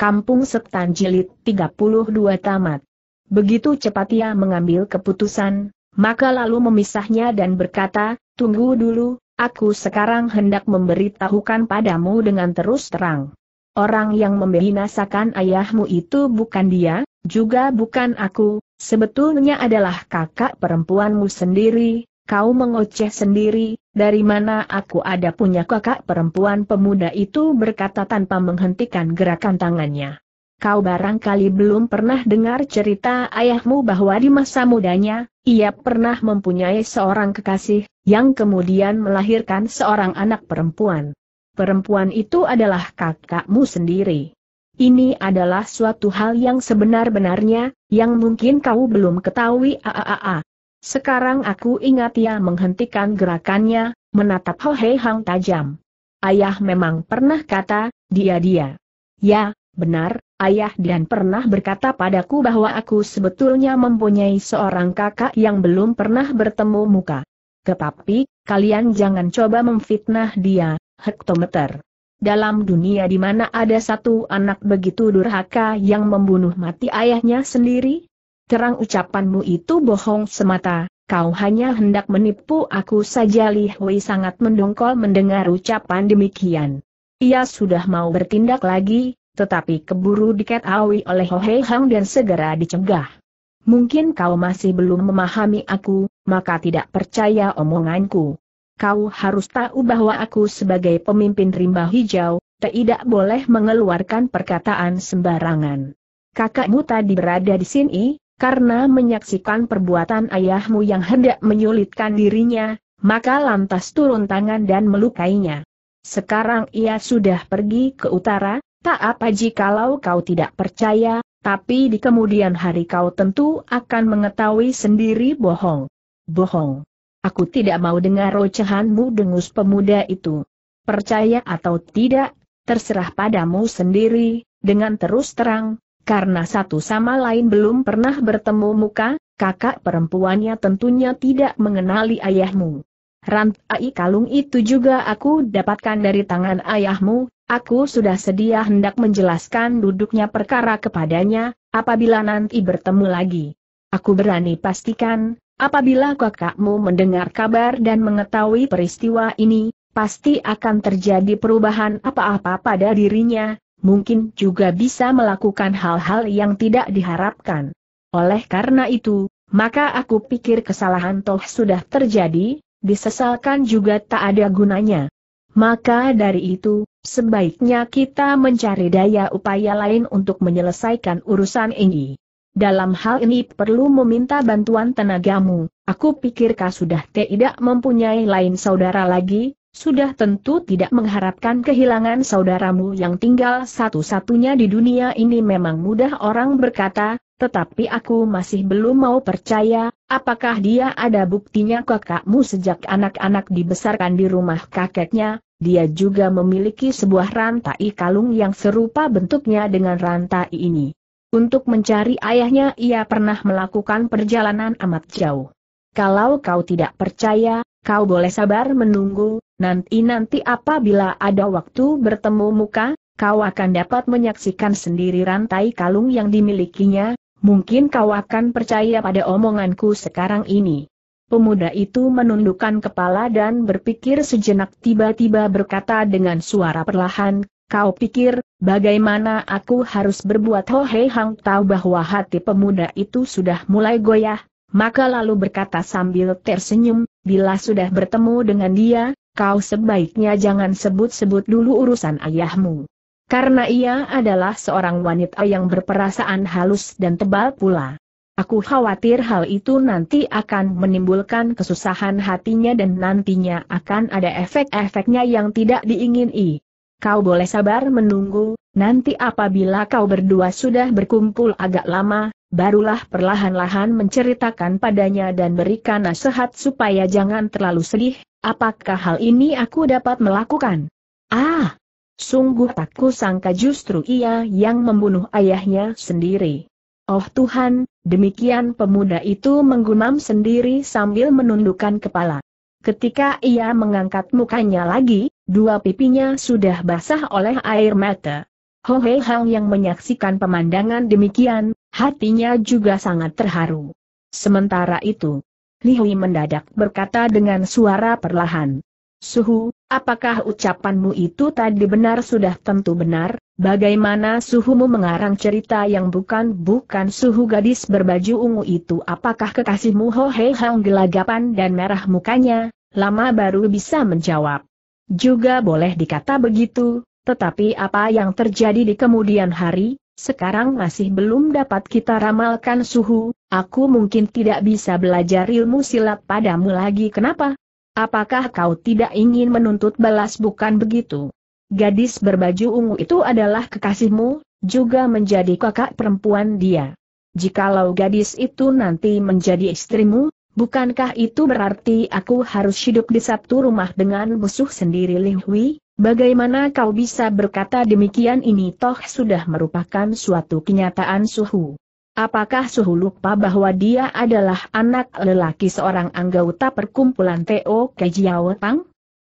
Kampung Setan Jilid 32 Tamat. Begitu cepat ia mengambil keputusan, maka lalu memisahnya dan berkata, tunggu dulu, aku sekarang hendak memberitahukan padamu dengan terus terang. Orang yang membinasakan ayahmu itu bukan dia, juga bukan aku, sebetulnya adalah kakak perempuanmu sendiri, Kau mengoceh sendiri, dari mana aku ada punya kakak perempuan pemuda itu berkata tanpa menghentikan gerakan tangannya. Kau barangkali belum pernah dengar cerita ayahmu bahwa di masa mudanya, ia pernah mempunyai seorang kekasih, yang kemudian melahirkan seorang anak perempuan. Perempuan itu adalah kakakmu sendiri. Ini adalah suatu hal yang sebenar-benarnya, yang mungkin kau belum ketahui aaa. Sekarang aku ingat ia menghentikan gerakannya, menatap Ho Hei Hang tajam. Ayah memang pernah kata, dia-dia. Ya, benar, ayah dan pernah berkata padaku bahwa aku sebetulnya mempunyai seorang kakak yang belum pernah bertemu muka. Tetapi, kalian jangan coba memfitnah dia, hektometer. Dalam dunia di mana ada satu anak begitu durhaka yang membunuh mati ayahnya sendiri, Terang ucapanmu itu bohong semata, kau hanya hendak menipu aku saja Li Hui sangat mendongkol mendengar ucapan demikian. Ia sudah mau bertindak lagi, tetapi keburu diketahui oleh Ho Hei Hang dan segera dicegah. Mungkin kau masih belum memahami aku, maka tidak percaya omonganku. Kau harus tahu bahwa aku sebagai pemimpin rimba hijau, tidak boleh mengeluarkan perkataan sembarangan. Kakakmu tadi berada di sini, karena menyaksikan perbuatan ayahmu yang hendak menyulitkan dirinya, maka lantas turun tangan dan melukainya. Sekarang ia sudah pergi ke utara, tak apa jikalau kau tidak percaya, tapi di kemudian hari kau tentu akan mengetahui sendiri bohong. Bohong. Aku tidak mau dengar ocehanmu dengus pemuda itu. Percaya atau tidak, terserah padamu sendiri, dengan terus terang, karena satu sama lain belum pernah bertemu muka, kakak perempuannya tentunya tidak mengenali ayahmu. Rantai kalung itu juga aku dapatkan dari tangan ayahmu, aku sudah sedia hendak menjelaskan duduknya perkara kepadanya, apabila nanti bertemu lagi. Aku berani pastikan, apabila kakakmu mendengar kabar dan mengetahui peristiwa ini, pasti akan terjadi perubahan apa-apa pada dirinya, mungkin juga bisa melakukan hal-hal yang tidak diharapkan. Oleh karena itu, maka aku pikir kesalahan toh sudah terjadi, disesalkan juga tak ada gunanya. Maka dari itu, sebaiknya kita mencari daya upaya lain untuk menyelesaikan urusan ini. Dalam hal ini perlu meminta bantuan tenagamu, aku pikir kau sudah tidak mempunyai lain saudara lagi, sudah tentu tidak mengharapkan kehilangan saudaramu yang tinggal satu-satunya di dunia ini memang mudah orang berkata, tetapi aku masih belum mau percaya, apakah dia ada buktinya kakakmu sejak anak-anak dibesarkan di rumah kakeknya, dia juga memiliki sebuah rantai kalung yang serupa bentuknya dengan rantai ini. Untuk mencari ayahnya ia pernah melakukan perjalanan amat jauh. Kalau kau tidak percaya, kau boleh sabar menunggu, nanti-nanti apabila ada waktu bertemu muka, kau akan dapat menyaksikan sendiri rantai kalung yang dimilikinya, mungkin kau akan percaya pada omonganku sekarang ini. Pemuda itu menundukkan kepala dan berpikir sejenak tiba-tiba berkata dengan suara perlahan, Kau pikir, bagaimana aku harus berbuat hohe Hei Hang tahu bahwa hati pemuda itu sudah mulai goyah, maka lalu berkata sambil tersenyum, bila sudah bertemu dengan dia, kau sebaiknya jangan sebut-sebut dulu urusan ayahmu. Karena ia adalah seorang wanita yang berperasaan halus dan tebal pula. Aku khawatir hal itu nanti akan menimbulkan kesusahan hatinya dan nantinya akan ada efek-efeknya yang tidak diingini. Kau boleh sabar menunggu, nanti apabila kau berdua sudah berkumpul agak lama, barulah perlahan-lahan menceritakan padanya dan berikan nasihat supaya jangan terlalu sedih, apakah hal ini aku dapat melakukan? Ah! Sungguh tak kusangka justru ia yang membunuh ayahnya sendiri. Oh Tuhan, demikian pemuda itu menggumam sendiri sambil menundukkan kepala. Ketika ia mengangkat mukanya lagi, dua pipinya sudah basah oleh air mata. Ho Hei Hang yang menyaksikan pemandangan demikian, Hatinya juga sangat terharu. Sementara itu, Li Hui mendadak berkata dengan suara perlahan. Suhu, apakah ucapanmu itu tadi benar sudah tentu benar? Bagaimana suhumu mengarang cerita yang bukan-bukan suhu gadis berbaju ungu itu apakah kekasihmu Ho Hei Hang gelagapan dan merah mukanya, lama baru bisa menjawab. Juga boleh dikata begitu, tetapi apa yang terjadi di kemudian hari, sekarang masih belum dapat kita ramalkan suhu, aku mungkin tidak bisa belajar ilmu silat padamu lagi kenapa? Apakah kau tidak ingin menuntut balas bukan begitu? Gadis berbaju ungu itu adalah kekasihmu, juga menjadi kakak perempuan dia. Jikalau gadis itu nanti menjadi istrimu, bukankah itu berarti aku harus hidup di satu rumah dengan musuh sendiri Li Hui? Bagaimana kau bisa berkata demikian ini toh sudah merupakan suatu kenyataan suhu. Apakah suhu lupa bahwa dia adalah anak lelaki seorang anggota perkumpulan To Kejiao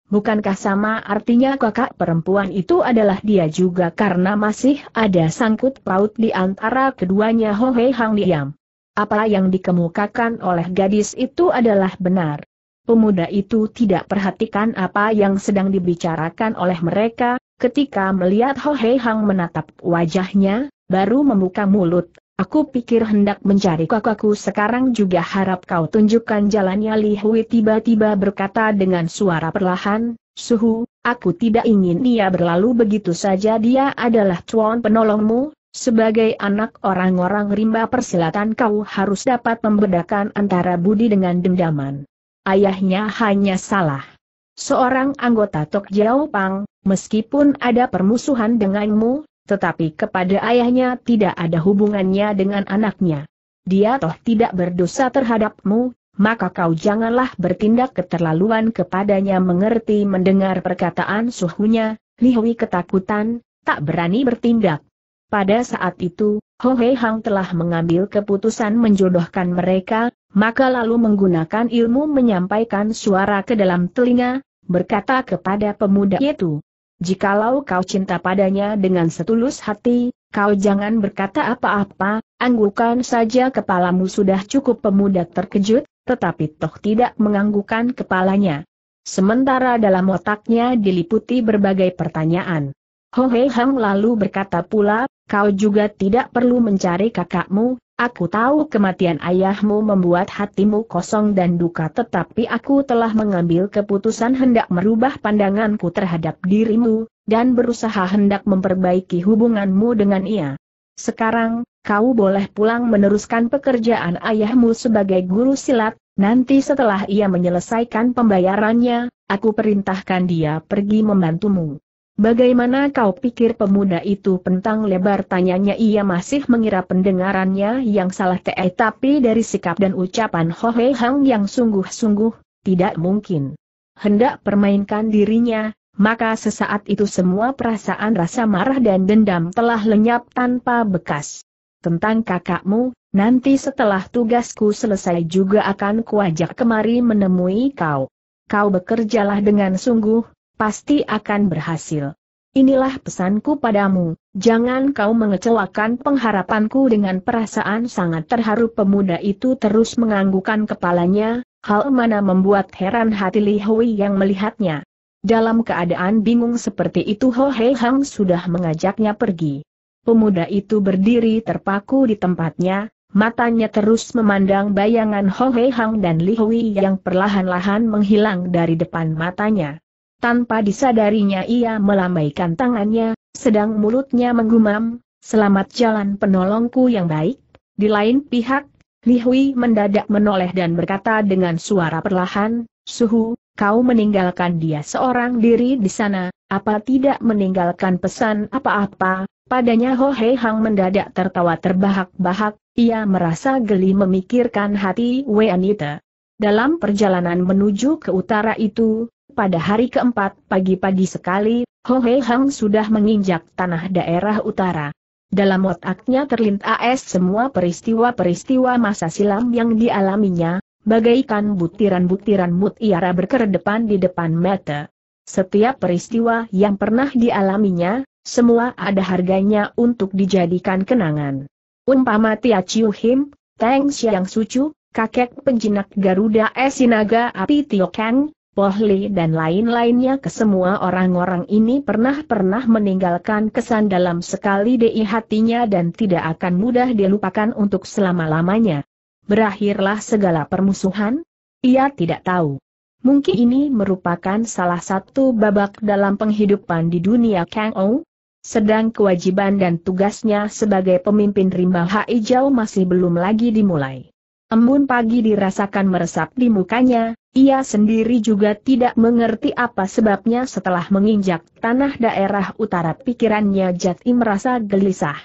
Bukankah sama artinya kakak perempuan itu adalah dia juga karena masih ada sangkut paut di antara keduanya Ho Hei Hang Diam. Apa yang dikemukakan oleh gadis itu adalah benar pemuda itu tidak perhatikan apa yang sedang dibicarakan oleh mereka, ketika melihat Ho Hei Hang menatap wajahnya, baru membuka mulut. Aku pikir hendak mencari kakakku sekarang juga harap kau tunjukkan jalannya Li Hui tiba-tiba berkata dengan suara perlahan, Suhu, aku tidak ingin dia berlalu begitu saja dia adalah tuan penolongmu, sebagai anak orang-orang rimba persilatan kau harus dapat membedakan antara budi dengan dendaman ayahnya hanya salah. Seorang anggota Tok Jiao Pang, meskipun ada permusuhan denganmu, tetapi kepada ayahnya tidak ada hubungannya dengan anaknya. Dia toh tidak berdosa terhadapmu, maka kau janganlah bertindak keterlaluan kepadanya mengerti mendengar perkataan suhunya, Lihui ketakutan, tak berani bertindak. Pada saat itu, Ho Hei Hang telah mengambil keputusan menjodohkan mereka, maka lalu menggunakan ilmu menyampaikan suara ke dalam telinga, berkata kepada pemuda itu, Jikalau kau cinta padanya dengan setulus hati, kau jangan berkata apa-apa, anggukan saja kepalamu sudah cukup pemuda terkejut, tetapi toh tidak menganggukan kepalanya. Sementara dalam otaknya diliputi berbagai pertanyaan. Ho Hei Hang lalu berkata pula, kau juga tidak perlu mencari kakakmu, Aku tahu kematian ayahmu membuat hatimu kosong dan duka tetapi aku telah mengambil keputusan hendak merubah pandanganku terhadap dirimu, dan berusaha hendak memperbaiki hubunganmu dengan ia. Sekarang, kau boleh pulang meneruskan pekerjaan ayahmu sebagai guru silat, nanti setelah ia menyelesaikan pembayarannya, aku perintahkan dia pergi membantumu. Bagaimana kau pikir pemuda itu pentang lebar tanyanya ia masih mengira pendengarannya yang salah te tapi dari sikap dan ucapan Ho Hei Hang yang sungguh-sungguh, tidak mungkin. Hendak permainkan dirinya, maka sesaat itu semua perasaan rasa marah dan dendam telah lenyap tanpa bekas. Tentang kakakmu, nanti setelah tugasku selesai juga akan kuajak kemari menemui kau. Kau bekerjalah dengan sungguh, pasti akan berhasil. Inilah pesanku padamu, jangan kau mengecewakan pengharapanku dengan perasaan sangat terharu pemuda itu terus menganggukan kepalanya, hal mana membuat heran hati Li Hui yang melihatnya. Dalam keadaan bingung seperti itu Ho Hei Hang sudah mengajaknya pergi. Pemuda itu berdiri terpaku di tempatnya, matanya terus memandang bayangan Ho Hei Hang dan Li Hui yang perlahan-lahan menghilang dari depan matanya. Tanpa disadarinya ia melambaikan tangannya, sedang mulutnya menggumam, selamat jalan penolongku yang baik. Di lain pihak, Li Hui mendadak menoleh dan berkata dengan suara perlahan, Suhu, kau meninggalkan dia seorang diri di sana, apa tidak meninggalkan pesan apa-apa, padanya Ho Hei Hang mendadak tertawa terbahak-bahak, ia merasa geli memikirkan hati Wei Anita. Dalam perjalanan menuju ke utara itu, pada hari keempat, pagi-pagi sekali, Ho Hei Hang sudah menginjak tanah daerah utara. Dalam otaknya terlintas semua peristiwa-peristiwa masa silam yang dialaminya, bagaikan butiran-butiran mutiara berkedepan di depan mata. Setiap peristiwa yang pernah dialaminya, semua ada harganya untuk dijadikan kenangan. Umpama Tia Chiu Him, Teng Xiang Sucu, kakek penjinak Garuda Esinaga Api Tio Kang, Pohli dan lain-lainnya kesemua orang-orang ini pernah-pernah meninggalkan kesan dalam sekali di hatinya dan tidak akan mudah dilupakan untuk selama-lamanya. Berakhirlah segala permusuhan? Ia tidak tahu. Mungkin ini merupakan salah satu babak dalam penghidupan di dunia Kang Ou. Sedang kewajiban dan tugasnya sebagai pemimpin rimba Hijau masih belum lagi dimulai. Embun pagi dirasakan meresap di mukanya, ia sendiri juga tidak mengerti apa sebabnya setelah menginjak tanah daerah utara pikirannya Jati merasa gelisah.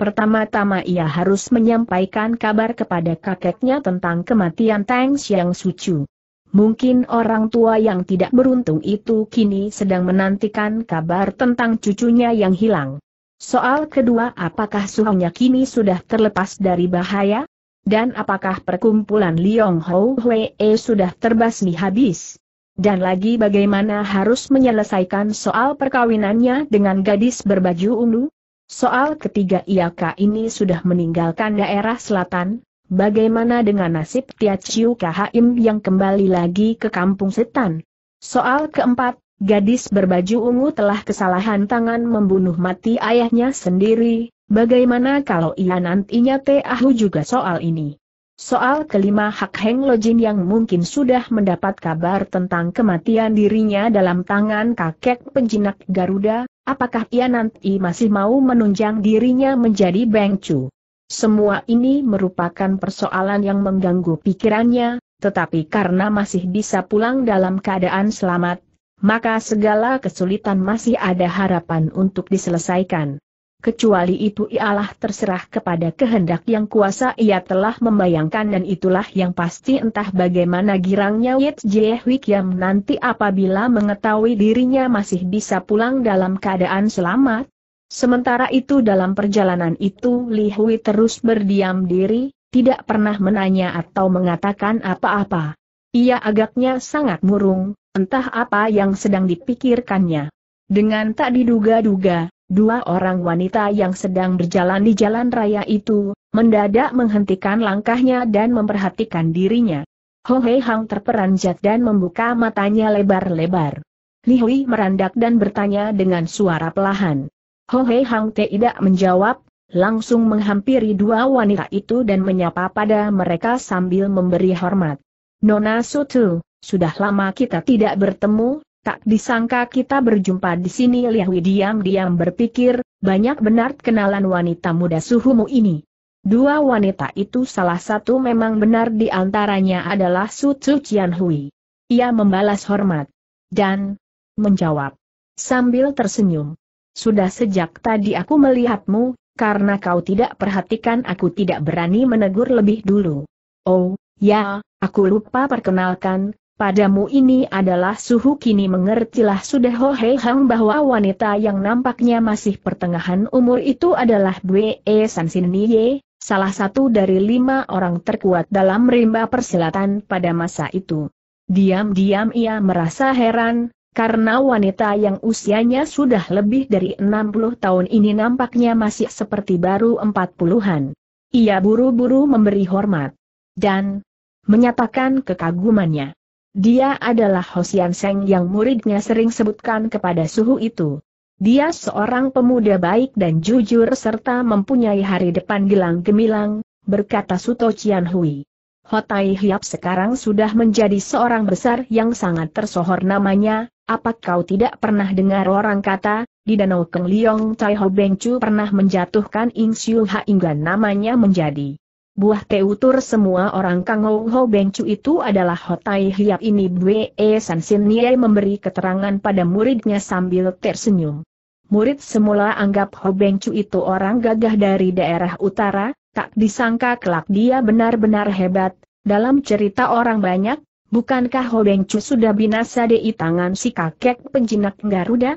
Pertama-tama ia harus menyampaikan kabar kepada kakeknya tentang kematian Tang Xiang Sucu. Mungkin orang tua yang tidak beruntung itu kini sedang menantikan kabar tentang cucunya yang hilang. Soal kedua apakah suhunya kini sudah terlepas dari bahaya? Dan apakah perkumpulan Liong Hou Hwee e sudah terbasmi habis? Dan lagi bagaimana harus menyelesaikan soal perkawinannya dengan gadis berbaju ungu? Soal ketiga Iaka ini sudah meninggalkan daerah selatan, bagaimana dengan nasib Tia Chiu Kahim yang kembali lagi ke kampung setan? Soal keempat, gadis berbaju ungu telah kesalahan tangan membunuh mati ayahnya sendiri, Bagaimana kalau ia nantinya tahu juga soal ini? Soal kelima Hak Heng Lojin yang mungkin sudah mendapat kabar tentang kematian dirinya dalam tangan kakek penjinak Garuda, apakah ia nanti masih mau menunjang dirinya menjadi Bengcu? Semua ini merupakan persoalan yang mengganggu pikirannya, tetapi karena masih bisa pulang dalam keadaan selamat, maka segala kesulitan masih ada harapan untuk diselesaikan kecuali itu ialah terserah kepada kehendak yang kuasa ia telah membayangkan dan itulah yang pasti entah bagaimana girangnya Yit Jiehui Kiam nanti apabila mengetahui dirinya masih bisa pulang dalam keadaan selamat. Sementara itu dalam perjalanan itu Li Hui terus berdiam diri, tidak pernah menanya atau mengatakan apa-apa. Ia agaknya sangat murung, entah apa yang sedang dipikirkannya. Dengan tak diduga-duga, Dua orang wanita yang sedang berjalan di jalan raya itu, mendadak menghentikan langkahnya dan memperhatikan dirinya. Ho Hei Hang terperanjat dan membuka matanya lebar-lebar. Li Hui merandak dan bertanya dengan suara pelahan. Ho Hei Hang tidak menjawab, langsung menghampiri dua wanita itu dan menyapa pada mereka sambil memberi hormat. Nona Sutu, sudah lama kita tidak bertemu, Tak disangka kita berjumpa di sini Liahui diam-diam berpikir, banyak benar kenalan wanita muda suhumu ini. Dua wanita itu salah satu memang benar di antaranya adalah Su Tzu Hui. Ia membalas hormat. Dan menjawab. Sambil tersenyum. Sudah sejak tadi aku melihatmu, karena kau tidak perhatikan aku tidak berani menegur lebih dulu. Oh, ya, aku lupa perkenalkan, padamu ini adalah suhu kini mengertilah sudah Ho Hei Hang bahwa wanita yang nampaknya masih pertengahan umur itu adalah E San Sin Ye, salah satu dari lima orang terkuat dalam rimba persilatan pada masa itu. Diam-diam ia merasa heran, karena wanita yang usianya sudah lebih dari 60 tahun ini nampaknya masih seperti baru 40-an. Ia buru-buru memberi hormat. Dan menyatakan kekagumannya. Dia adalah Hosian Seng yang muridnya sering sebutkan kepada suhu itu. Dia seorang pemuda baik dan jujur serta mempunyai hari depan gilang gemilang, berkata Suto Cian Hui. Hotai Hiap sekarang sudah menjadi seorang besar yang sangat tersohor namanya, apa kau tidak pernah dengar orang kata, di Danau Keng Liong Tai Ho Beng Chu pernah menjatuhkan Ing Siu Ha hingga namanya menjadi Buah teutur semua orang Kang Ho Ho Beng Chu itu adalah Hotai Hiap ini Bwe e San Sin Nye memberi keterangan pada muridnya sambil tersenyum. Murid semula anggap Ho Beng Chu itu orang gagah dari daerah utara, tak disangka kelak dia benar-benar hebat, dalam cerita orang banyak, bukankah Ho Beng Chu sudah binasa di tangan si kakek penjinak Garuda?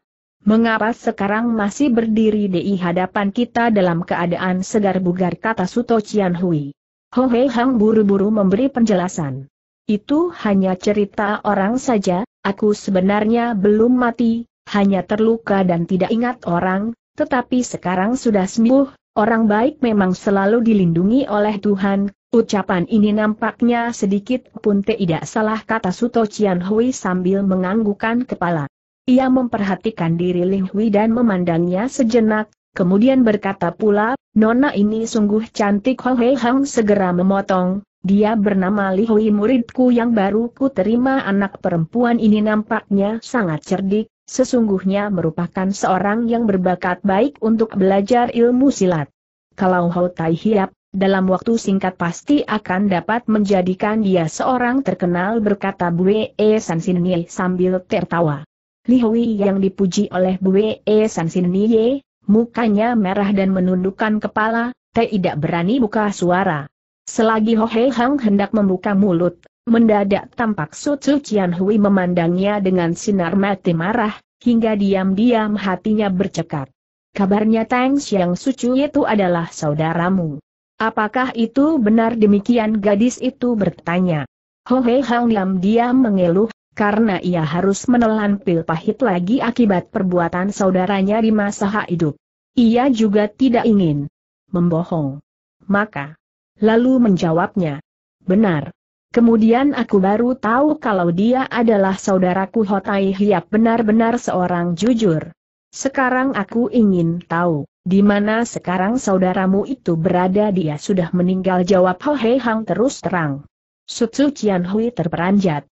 Mengapa sekarang masih berdiri di hadapan kita dalam keadaan segar bugar kata Suto Cian Hui. Ho Hei Hang buru-buru memberi penjelasan. Itu hanya cerita orang saja, aku sebenarnya belum mati, hanya terluka dan tidak ingat orang, tetapi sekarang sudah sembuh, orang baik memang selalu dilindungi oleh Tuhan, ucapan ini nampaknya sedikit pun tidak salah kata Suto Cian Hui sambil menganggukan kepala. Ia memperhatikan diri Li Hui dan memandangnya sejenak, kemudian berkata pula, Nona ini sungguh cantik Ho Hei Hang segera memotong, dia bernama Li Hui muridku yang baru ku terima anak perempuan ini nampaknya sangat cerdik, sesungguhnya merupakan seorang yang berbakat baik untuk belajar ilmu silat. Kalau Ho Tai Hiap, dalam waktu singkat pasti akan dapat menjadikan dia seorang terkenal berkata Bue e San Sinye sambil tertawa. Li Hui yang dipuji oleh Bu Wee e San Nye, mukanya merah dan menundukkan kepala, tidak berani buka suara. Selagi Ho Hei Hang hendak membuka mulut, mendadak tampak Su Tzu Qian Hui memandangnya dengan sinar mati marah, hingga diam-diam hatinya bercekat. Kabarnya Tang Xiang Sucu itu adalah saudaramu. Apakah itu benar demikian gadis itu bertanya. Ho Hei Hang diam-diam mengeluh, karena ia harus menelan pil pahit lagi akibat perbuatan saudaranya di masa hidup. Ia juga tidak ingin membohong. Maka, lalu menjawabnya, benar. Kemudian aku baru tahu kalau dia adalah saudaraku Hotai Hiap benar-benar seorang jujur. Sekarang aku ingin tahu, di mana sekarang saudaramu itu berada dia sudah meninggal jawab Ho Hei Hang terus terang. Sutsu Cian Hui terperanjat.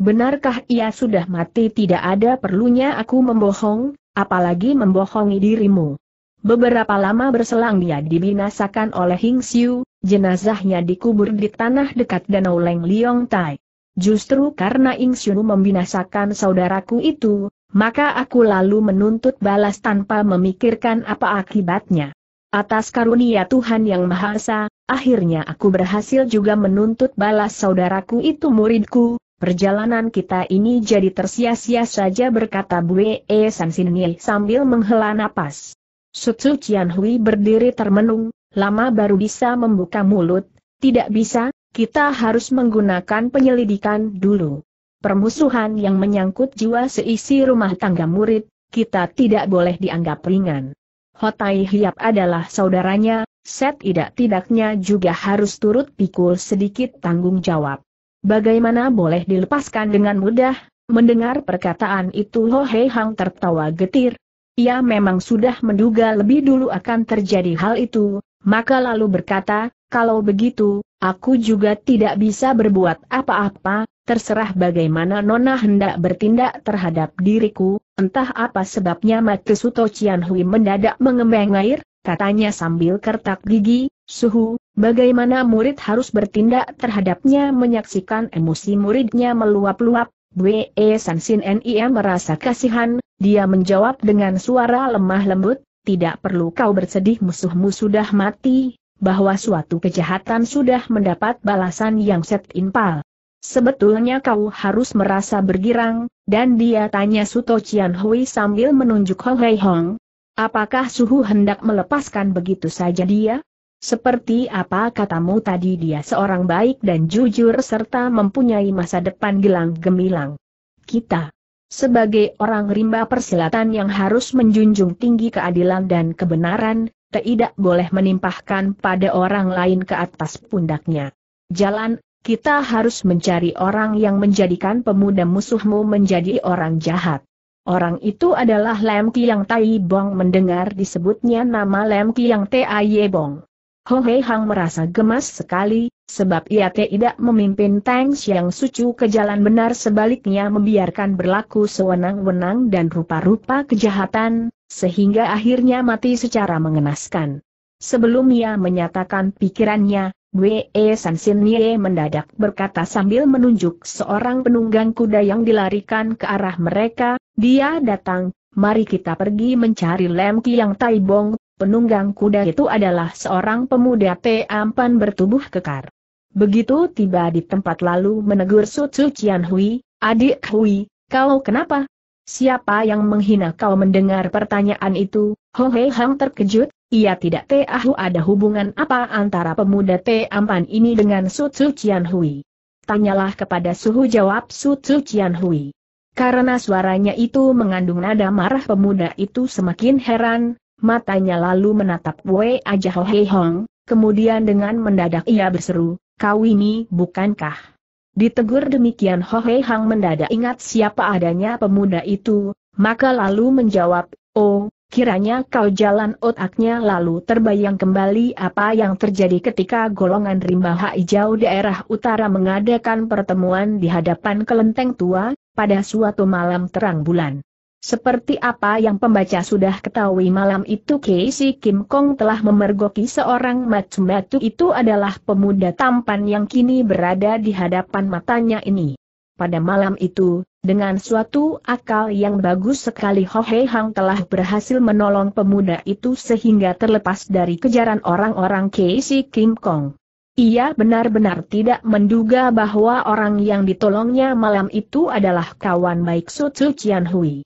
Benarkah ia sudah mati tidak ada perlunya aku membohong, apalagi membohongi dirimu. Beberapa lama berselang dia dibinasakan oleh Hing Xiu, jenazahnya dikubur di tanah dekat Danau Leng Liong Tai. Justru karena Hing Xiu membinasakan saudaraku itu, maka aku lalu menuntut balas tanpa memikirkan apa akibatnya. Atas karunia Tuhan Yang Maha Esa, akhirnya aku berhasil juga menuntut balas saudaraku itu muridku, Perjalanan kita ini jadi tersia-sia saja berkata Bue E San sambil menghela napas. Sutsu Cian Hui berdiri termenung, lama baru bisa membuka mulut, tidak bisa, kita harus menggunakan penyelidikan dulu. Permusuhan yang menyangkut jiwa seisi rumah tangga murid, kita tidak boleh dianggap ringan. Hotai Hiap adalah saudaranya, Set tidak-tidaknya juga harus turut pikul sedikit tanggung jawab. Bagaimana boleh dilepaskan dengan mudah? Mendengar perkataan itu Ho Hei Hang tertawa getir. Ia memang sudah menduga lebih dulu akan terjadi hal itu, maka lalu berkata, kalau begitu, aku juga tidak bisa berbuat apa-apa, terserah bagaimana Nona hendak bertindak terhadap diriku, entah apa sebabnya Matsuto Cianhui Hui mendadak mengembang air, katanya sambil kertak gigi, Suhu, bagaimana murid harus bertindak terhadapnya menyaksikan emosi muridnya meluap-luap, Bwe Sansin Nia merasa kasihan, dia menjawab dengan suara lemah lembut, tidak perlu kau bersedih musuhmu sudah mati, bahwa suatu kejahatan sudah mendapat balasan yang set impal. Sebetulnya kau harus merasa bergirang, dan dia tanya Suto Cian Hui sambil menunjuk Ho Hei Hong. Apakah suhu hendak melepaskan begitu saja dia? Seperti apa katamu tadi dia seorang baik dan jujur serta mempunyai masa depan gelang gemilang. Kita, sebagai orang rimba persilatan yang harus menjunjung tinggi keadilan dan kebenaran, tidak boleh menimpahkan pada orang lain ke atas pundaknya. Jalan, kita harus mencari orang yang menjadikan pemuda musuhmu menjadi orang jahat. Orang itu adalah Lemki yang Tai Bong mendengar disebutnya nama Lemki yang Tai Bong. Ho Hei Hang merasa gemas sekali, sebab ia tidak memimpin Tang Xiang Sucu ke jalan benar sebaliknya membiarkan berlaku sewenang-wenang dan rupa-rupa kejahatan, sehingga akhirnya mati secara mengenaskan. Sebelum ia menyatakan pikirannya, Wei San Sin Nie mendadak berkata sambil menunjuk seorang penunggang kuda yang dilarikan ke arah mereka, dia datang, mari kita pergi mencari Lem Kiang Bong. Penunggang kuda itu adalah seorang pemuda ampan bertubuh kekar. Begitu tiba di tempat lalu menegur Su Tsu Cian Hui, adik Hui, kau kenapa? Siapa yang menghina kau mendengar pertanyaan itu? Ho Hei Hang terkejut, ia tidak tahu ada hubungan apa antara pemuda ampan ini dengan Su Tsu Cian Hui. Tanyalah kepada Suhu jawab Su Tsu Cian Hui. Karena suaranya itu mengandung nada marah pemuda itu semakin heran, matanya lalu menatap Wei Aja Hei Hong, kemudian dengan mendadak ia berseru, kau ini bukankah? Ditegur demikian Ho Hei Hang mendadak ingat siapa adanya pemuda itu, maka lalu menjawab, oh, Kiranya kau jalan otaknya lalu terbayang kembali apa yang terjadi ketika golongan rimba hijau daerah utara mengadakan pertemuan di hadapan kelenteng tua, pada suatu malam terang bulan. Seperti apa yang pembaca sudah ketahui malam itu Casey Kim Kong telah memergoki seorang macam batu itu adalah pemuda tampan yang kini berada di hadapan matanya ini. Pada malam itu, dengan suatu akal yang bagus sekali Ho Hei Hang telah berhasil menolong pemuda itu sehingga terlepas dari kejaran orang-orang Casey Kim Kong. Ia benar-benar tidak menduga bahwa orang yang ditolongnya malam itu adalah kawan baik Su Chu Chian Hui.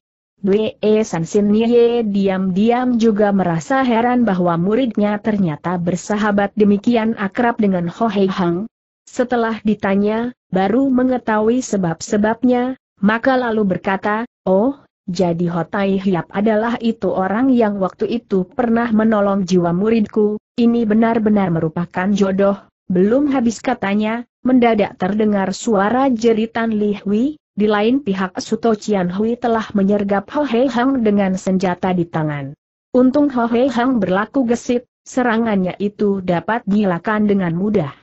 Bwe Sin Nye diam-diam juga merasa heran bahwa muridnya ternyata bersahabat demikian akrab dengan Ho Hei Hang. Setelah ditanya, baru mengetahui sebab-sebabnya, maka lalu berkata, Oh, jadi Ho Hotai Hiap adalah itu orang yang waktu itu pernah menolong jiwa muridku, ini benar-benar merupakan jodoh. Belum habis katanya, mendadak terdengar suara jeritan Li Hui, di lain pihak Suto Cian Hui telah menyergap Ho Hei Hang dengan senjata di tangan. Untung Ho Hei Hang berlaku gesit, serangannya itu dapat dilakukan dengan mudah.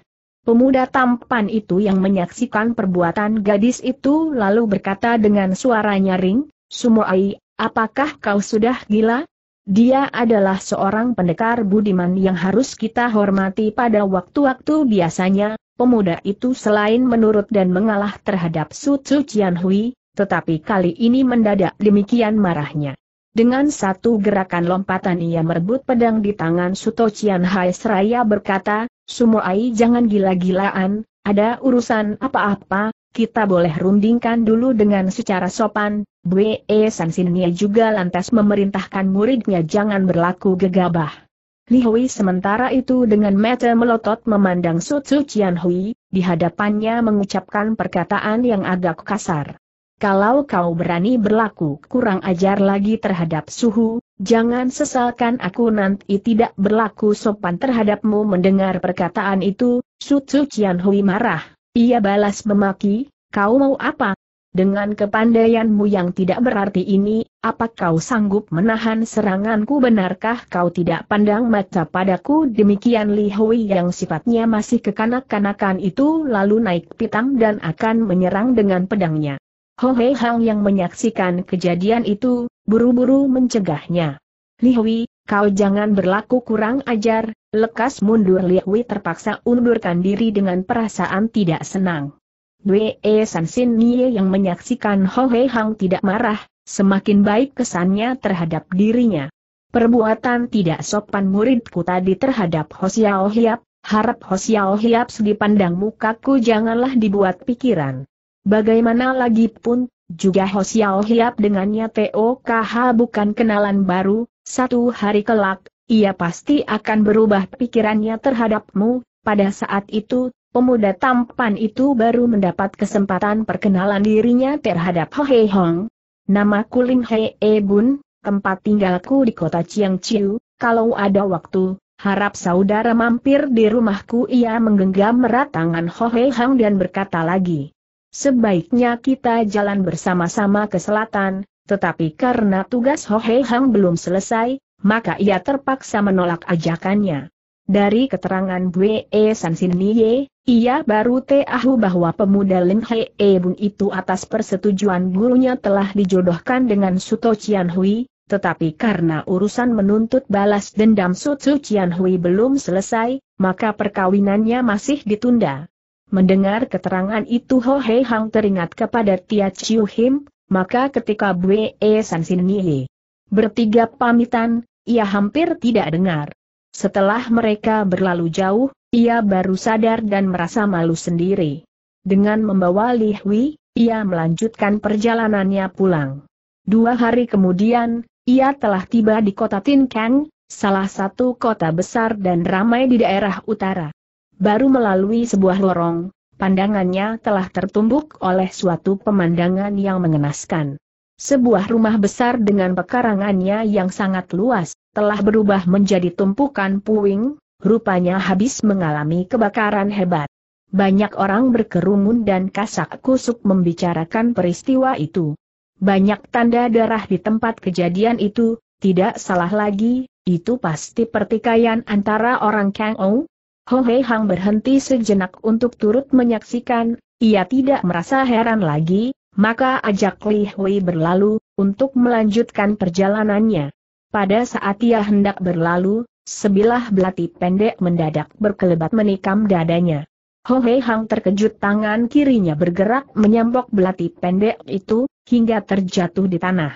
Pemuda tampan itu yang menyaksikan perbuatan gadis itu lalu berkata dengan suara nyaring, Sumoai, apakah kau sudah gila? Dia adalah seorang pendekar budiman yang harus kita hormati pada waktu-waktu biasanya, pemuda itu selain menurut dan mengalah terhadap Su Tzu Jian Hui, tetapi kali ini mendadak demikian marahnya. Dengan satu gerakan lompatan ia merebut pedang di tangan Suto Cian Hai seraya berkata, Sumoai jangan gila-gilaan, ada urusan apa-apa, kita boleh rundingkan dulu dengan secara sopan, Bwe Sansinia juga lantas memerintahkan muridnya jangan berlaku gegabah. Li Hui sementara itu dengan mata melotot memandang Su Tzu Qian Hui, di hadapannya mengucapkan perkataan yang agak kasar. Kalau kau berani berlaku kurang ajar lagi terhadap suhu, jangan sesalkan aku nanti tidak berlaku sopan terhadapmu mendengar perkataan itu, Su Tzu Qian Hui marah. Ia balas memaki, kau mau apa, dengan kepandaianmu yang tidak berarti ini, apa kau sanggup menahan seranganku benarkah kau tidak pandang mata padaku demikian Li Hui yang sifatnya masih kekanak-kanakan itu lalu naik pitam dan akan menyerang dengan pedangnya. Ho Hei Hang yang menyaksikan kejadian itu, buru-buru mencegahnya. Li Hui, kau jangan berlaku kurang ajar, lekas mundur Li Hui terpaksa undurkan diri dengan perasaan tidak senang. E San Sin Nie yang menyaksikan Ho Hei Hang tidak marah, semakin baik kesannya terhadap dirinya. Perbuatan tidak sopan muridku tadi terhadap Ho Xiao Hiap, harap Ho Xiao Hiap pandang mukaku janganlah dibuat pikiran. Bagaimana lagi pun, juga Ho Xiao Hiap dengannya TOKH bukan kenalan baru, satu hari kelak, ia pasti akan berubah pikirannya terhadapmu, pada saat itu, Pemuda tampan itu baru mendapat kesempatan perkenalan dirinya terhadap Ho Hei Hong. Nama Lim Hei E Bun, tempat tinggalku di kota Chiang Chiu, kalau ada waktu, harap saudara mampir di rumahku ia menggenggam erat tangan Ho Hei Hong dan berkata lagi. Sebaiknya kita jalan bersama-sama ke selatan, tetapi karena tugas Ho Hei Hong belum selesai, maka ia terpaksa menolak ajakannya. Dari keterangan Bwe e San Nie, ia baru tahu bahwa pemuda Lin Hee Bun itu atas persetujuan gurunya telah dijodohkan dengan Suto Cian Hui, tetapi karena urusan menuntut balas dendam Suto Cian Hui belum selesai, maka perkawinannya masih ditunda. Mendengar keterangan itu Ho He Hang teringat kepada Tia Chiu Him, maka ketika Bwe e San Sin Nie bertiga pamitan, ia hampir tidak dengar. Setelah mereka berlalu jauh, ia baru sadar dan merasa malu sendiri. Dengan membawa Li Hui, ia melanjutkan perjalanannya pulang. Dua hari kemudian, ia telah tiba di kota Tin Kang, salah satu kota besar dan ramai di daerah utara. Baru melalui sebuah lorong, pandangannya telah tertumbuk oleh suatu pemandangan yang mengenaskan. Sebuah rumah besar dengan pekarangannya yang sangat luas, telah berubah menjadi tumpukan puing, rupanya habis mengalami kebakaran hebat. Banyak orang berkerumun dan kasak kusuk membicarakan peristiwa itu. Banyak tanda darah di tempat kejadian itu, tidak salah lagi, itu pasti pertikaian antara orang Kang Ou. Ho Hei Hang berhenti sejenak untuk turut menyaksikan, ia tidak merasa heran lagi, maka ajak Li Hui berlalu, untuk melanjutkan perjalanannya. Pada saat ia hendak berlalu, sebilah belati pendek mendadak berkelebat menikam dadanya. Ho Hei Hang terkejut tangan kirinya bergerak menyambok belati pendek itu, hingga terjatuh di tanah.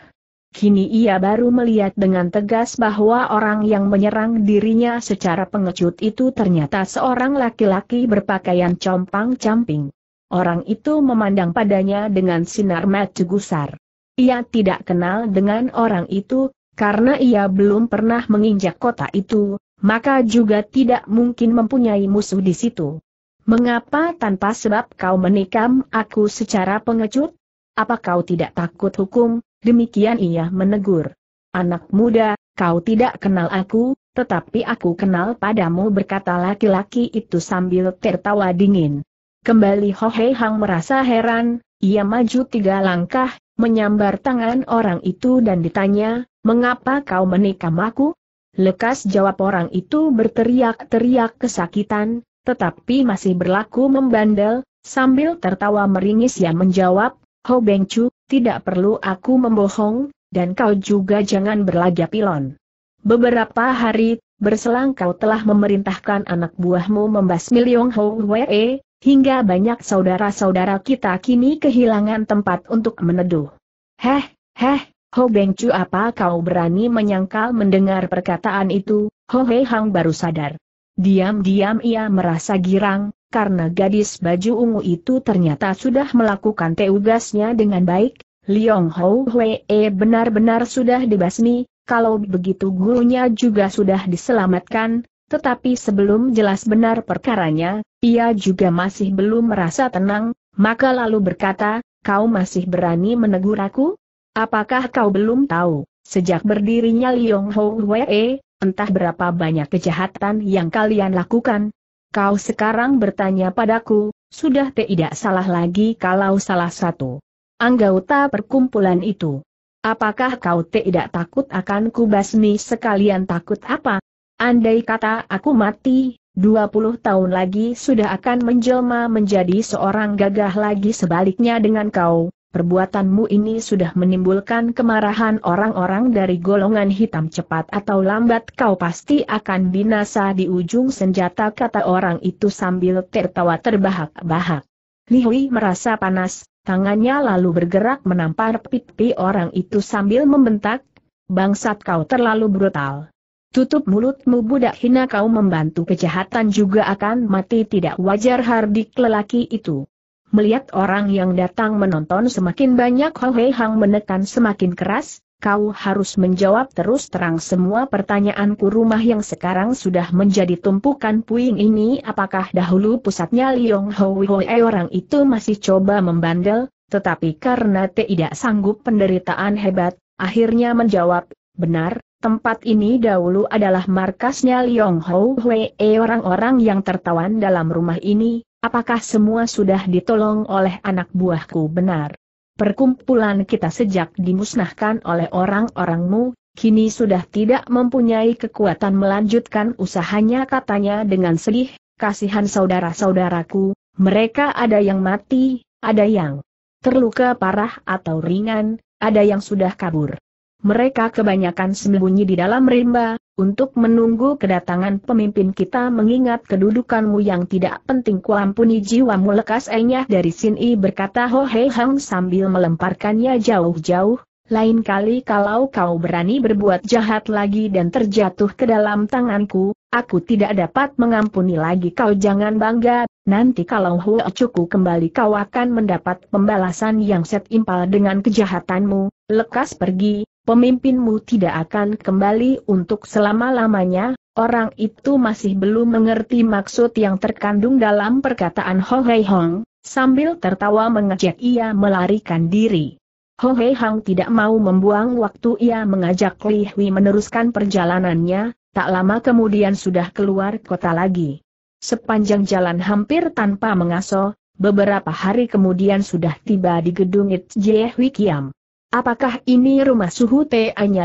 Kini ia baru melihat dengan tegas bahwa orang yang menyerang dirinya secara pengecut itu ternyata seorang laki-laki berpakaian compang-camping. Orang itu memandang padanya dengan sinar mata gusar. Ia tidak kenal dengan orang itu, karena ia belum pernah menginjak kota itu, maka juga tidak mungkin mempunyai musuh di situ. Mengapa tanpa sebab kau menikam aku secara pengecut? Apa kau tidak takut hukum? Demikian ia menegur. Anak muda, kau tidak kenal aku, tetapi aku kenal padamu berkata laki-laki itu sambil tertawa dingin. Kembali Ho Hei Hang merasa heran, ia maju tiga langkah, menyambar tangan orang itu dan ditanya, mengapa kau menikam aku? Lekas jawab orang itu berteriak-teriak kesakitan, tetapi masih berlaku membandel, sambil tertawa meringis yang menjawab, Ho Beng Chu, tidak perlu aku membohong, dan kau juga jangan berlagak pilon. Beberapa hari berselang kau telah memerintahkan anak buahmu membasmi Liong Ho Wee, hingga banyak saudara-saudara kita kini kehilangan tempat untuk meneduh. Heh, heh, Ho Beng Chu apa kau berani menyangkal mendengar perkataan itu, Ho Hei Hang baru sadar. Diam-diam ia merasa girang, karena gadis baju ungu itu ternyata sudah melakukan tugasnya dengan baik, Liong Ho Hwee benar-benar sudah dibasmi, kalau begitu gurunya juga sudah diselamatkan, tetapi sebelum jelas benar perkaranya, ia juga masih belum merasa tenang, maka lalu berkata, kau masih berani menegur aku? Apakah kau belum tahu, sejak berdirinya Liong Ho Wei, entah berapa banyak kejahatan yang kalian lakukan? Kau sekarang bertanya padaku, sudah tidak salah lagi kalau salah satu anggota perkumpulan itu. Apakah kau tidak takut akan kubasmi sekalian takut apa? Andai kata aku mati, 20 tahun lagi sudah akan menjelma menjadi seorang gagah lagi sebaliknya dengan kau, perbuatanmu ini sudah menimbulkan kemarahan orang-orang dari golongan hitam cepat atau lambat kau pasti akan binasa di ujung senjata kata orang itu sambil tertawa terbahak-bahak. Li Hui merasa panas, tangannya lalu bergerak menampar pipi orang itu sambil membentak, bangsat kau terlalu brutal. Tutup mulutmu budak hina kau membantu kejahatan juga akan mati tidak wajar hardik lelaki itu. Melihat orang yang datang menonton semakin banyak Ho Hei Hang menekan semakin keras, kau harus menjawab terus terang semua pertanyaanku rumah yang sekarang sudah menjadi tumpukan puing ini apakah dahulu pusatnya Liong Ho Hei orang itu masih coba membandel, tetapi karena tidak sanggup penderitaan hebat, akhirnya menjawab, benar, Tempat ini dahulu adalah markasnya Liong Hou Hwee eh, orang-orang yang tertawan dalam rumah ini, apakah semua sudah ditolong oleh anak buahku benar? Perkumpulan kita sejak dimusnahkan oleh orang-orangmu, kini sudah tidak mempunyai kekuatan melanjutkan usahanya katanya dengan sedih, kasihan saudara-saudaraku, mereka ada yang mati, ada yang terluka parah atau ringan, ada yang sudah kabur. Mereka kebanyakan sembunyi di dalam rimba, untuk menunggu kedatangan pemimpin kita mengingat kedudukanmu yang tidak penting kuampuni jiwamu lekas enyah dari Sin'i berkata Ho Hei Hang sambil melemparkannya jauh-jauh, lain kali kalau kau berani berbuat jahat lagi dan terjatuh ke dalam tanganku, aku tidak dapat mengampuni lagi kau jangan bangga, nanti kalau Ho Chuku kembali kau akan mendapat pembalasan yang set impal dengan kejahatanmu, lekas pergi, pemimpinmu tidak akan kembali untuk selama-lamanya, orang itu masih belum mengerti maksud yang terkandung dalam perkataan Ho Hei Hong, sambil tertawa mengejek ia melarikan diri. Ho Hei Hong tidak mau membuang waktu ia mengajak Li Hui meneruskan perjalanannya, tak lama kemudian sudah keluar kota lagi. Sepanjang jalan hampir tanpa mengaso, beberapa hari kemudian sudah tiba di gedung It Jie Hui Kiam. Apakah ini rumah suhu T.A.-nya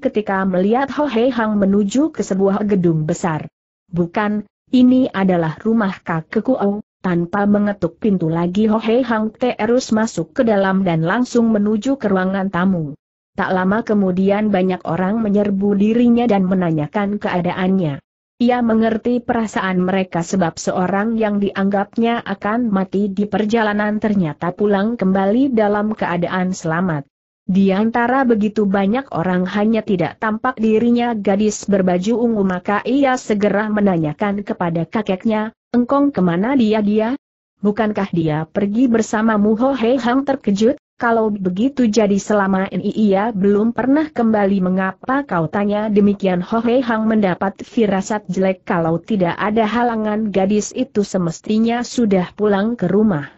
ketika melihat Ho Hei Hang menuju ke sebuah gedung besar? Bukan, ini adalah rumah kakekku Tanpa mengetuk pintu lagi Ho Hei Hang terus masuk ke dalam dan langsung menuju ke ruangan tamu. Tak lama kemudian banyak orang menyerbu dirinya dan menanyakan keadaannya. Ia mengerti perasaan mereka sebab seorang yang dianggapnya akan mati di perjalanan ternyata pulang kembali dalam keadaan selamat. Di antara begitu banyak orang hanya tidak tampak dirinya gadis berbaju ungu maka ia segera menanyakan kepada kakeknya, engkong kemana dia dia? Bukankah dia pergi bersama Muho Hei Hang terkejut? Kalau begitu jadi selama ini ia belum pernah kembali mengapa kau tanya demikian Ho Hei Hang mendapat firasat jelek kalau tidak ada halangan gadis itu semestinya sudah pulang ke rumah.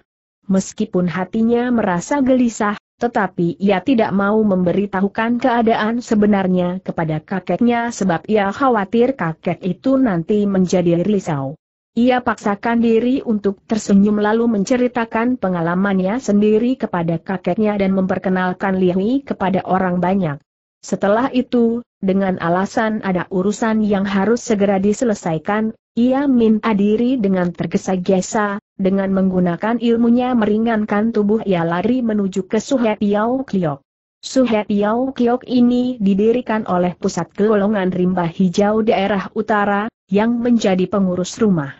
Meskipun hatinya merasa gelisah, tetapi ia tidak mau memberitahukan keadaan sebenarnya kepada kakeknya sebab ia khawatir kakek itu nanti menjadi risau. Ia paksakan diri untuk tersenyum lalu menceritakan pengalamannya sendiri kepada kakeknya dan memperkenalkan Lihui kepada orang banyak. Setelah itu, dengan alasan ada urusan yang harus segera diselesaikan, ia minta diri dengan tergesa-gesa, dengan menggunakan ilmunya meringankan tubuh ia lari menuju ke Suhe Piao Kliok. Suhe Piao Kiok ini didirikan oleh pusat golongan rimba hijau daerah utara, yang menjadi pengurus rumah.